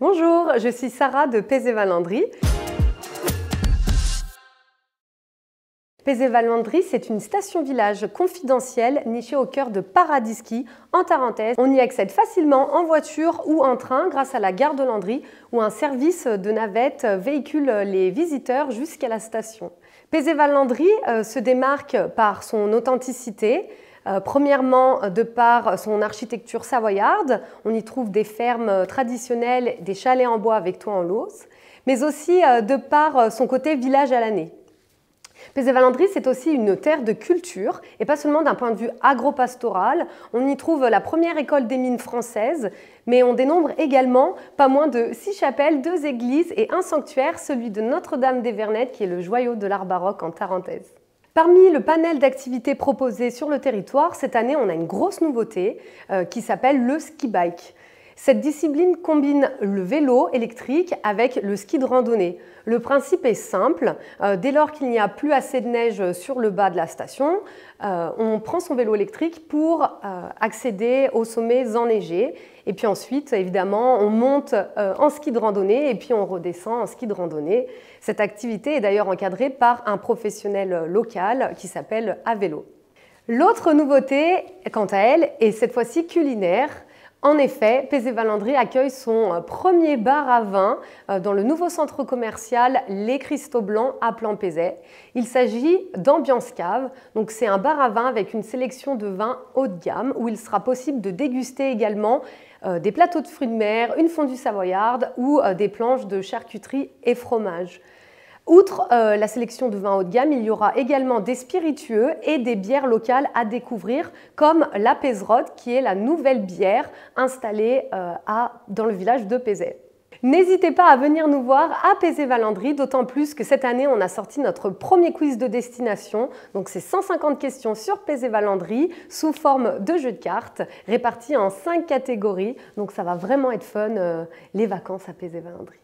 Bonjour, je suis Sarah de Pézé-Valandry. valandry c'est une station-village confidentielle nichée au cœur de Paradiski, en Tarentaise. On y accède facilement en voiture ou en train grâce à la gare de Landry où un service de navette véhicule les visiteurs jusqu'à la station. pézé euh, se démarque par son authenticité, euh, premièrement, euh, de par son architecture savoyarde, on y trouve des fermes euh, traditionnelles, des chalets en bois avec toit en lauze, mais aussi de par son côté village à l'année. Pézé-Valandry, c'est aussi une terre de culture, et pas seulement d'un point de vue agropastoral. On y trouve la première école des mines françaises, mais on dénombre également pas moins de six chapelles, deux églises et un sanctuaire, celui de Notre-Dame des Vernettes, qui est le joyau de l'art baroque en Tarentaise. Parmi le panel d'activités proposées sur le territoire, cette année, on a une grosse nouveauté euh, qui s'appelle le ski bike. Cette discipline combine le vélo électrique avec le ski de randonnée. Le principe est simple, euh, dès lors qu'il n'y a plus assez de neige sur le bas de la station, euh, on prend son vélo électrique pour euh, accéder aux sommets enneigés. Et puis ensuite, évidemment, on monte en ski de randonnée et puis on redescend en ski de randonnée. Cette activité est d'ailleurs encadrée par un professionnel local qui s'appelle A Vélo. L'autre nouveauté, quant à elle, est cette fois-ci culinaire. En effet, Pézé Valandry accueille son euh, premier bar à vin euh, dans le nouveau centre commercial Les Cristaux Blancs à Plan Il s'agit d'Ambiance Cave, donc c'est un bar à vin avec une sélection de vins haut de gamme où il sera possible de déguster également euh, des plateaux de fruits de mer, une fondue savoyarde ou des planches de charcuterie et fromage. Outre euh, la sélection de vins haut de gamme, il y aura également des spiritueux et des bières locales à découvrir, comme la Pézerotte, qui est la nouvelle bière installée euh, à, dans le village de Pézet. N'hésitez pas à venir nous voir à Pézé-Valandry, d'autant plus que cette année, on a sorti notre premier quiz de destination. Donc, c'est 150 questions sur Pézé-Valandry sous forme de jeu de cartes répartis en 5 catégories. Donc, ça va vraiment être fun euh, les vacances à Pézé-Valandry.